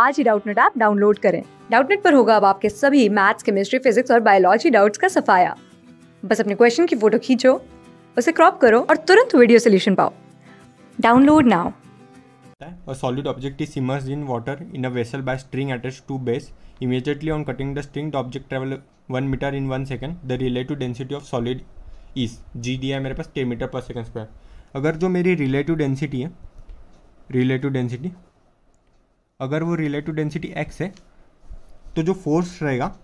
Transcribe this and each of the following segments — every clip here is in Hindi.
आज ही डाउटनेट ऐप डाउनलोड करें डाउटनेट पर होगा अब आपके सभी मैथ्स केमिस्ट्री फिजिक्स और बायोलॉजी डाउट्स का सफाया बस अपने क्वेश्चन की फोटो खींचो उसे क्रॉप करो और तुरंत वीडियो सोल्यूशन पाओ download now A solid object is immersed in water in a vessel by string attached to base. Immediately on cutting the string, the object travels 1 meter in 1 second. The relative density of solid is g दिया है मेरे पास 10 meter per second square. अगर जो मेरी relative density है relative density अगर वो रिलेटिव डेंसिटी एक्स है तो जो फोर्स रहेगा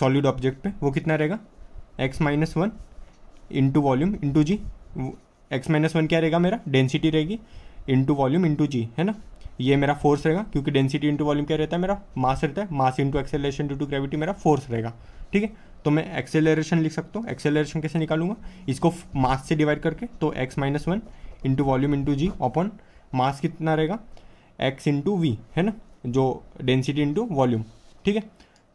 सॉलिड ऑब्जेक्ट पे वो कितना रहेगा x minus one into volume into g x minus one क्या रहेगा मेरा डेंसिटी रहेगी इंटू वॉल्यूम इंटू जी है ना ये मेरा फोर्स रहेगा क्योंकि डेंसिटी इंटू वॉल्यूम क्या रहता है मेरा मास रहता है mass into acceleration due to gravity मेरा फोर्स रहेगा ठीक है तो मैं एक्सेलरेशन लिख सकता हूँ एक्सेलरेशन कैसे निकालूंगा इसको मास से डिवाइड करके तो x minus one into volume into g upon mass कितना रहेगा एक्स इंटू वी है ना जो डेंसिटी इंटू वॉल्यूम ठीक है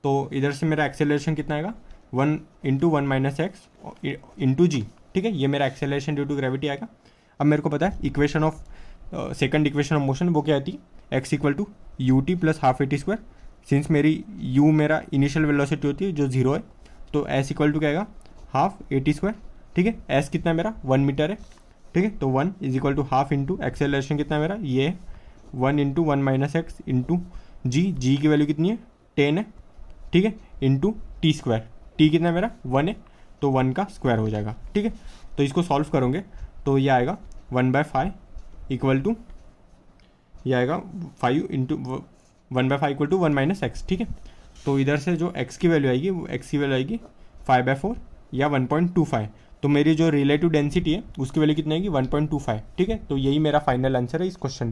तो इधर से मेरा एक्सेलरेशन कितना आएगा one into one minus x into g ठीक है ये मेरा एक्सेलरेशन ड्यू टू ग्रेविटी आएगा अब मेरे को पता है equation of second equation of motion वो क्या आती x equal to u t plus half a t square since मेरी यू मेरा इनिशियल वेलोसिटी होती है जो जीरो है तो एस इक्वल टू क्या आएगा हाफ ए टी स्क्वायर ठीक है एस कितना मेरा वन मीटर है ठीक है तो one is equal to half into acceleration कितना मेरा ये है one into one minus x into g g की वैल्यू कितनी है टेन है ठीक है इंटू टी स्क्वायर टी कितना है मेरा वन है तो वन का स्क्वायर हो जाएगा ठीक है तो इसको सॉल्व करोगे तो ये आएगा one by five equal to ये आएगा five into one by five equal to one minus x ठीक है तो इधर से जो एक्स की वैल्यू आएगी वो एक्स की वैल्यू आएगी फाइव बाय फोर या वन पॉइंट टू फाइव तो मेरी जो रिलेटिव डेंसिटी है उसकी वैल्यू कितनी आएगी वन पॉइंट टू फाइव ठीक है तो यही मेरा फाइनल आंसर है इस क्वेश्चन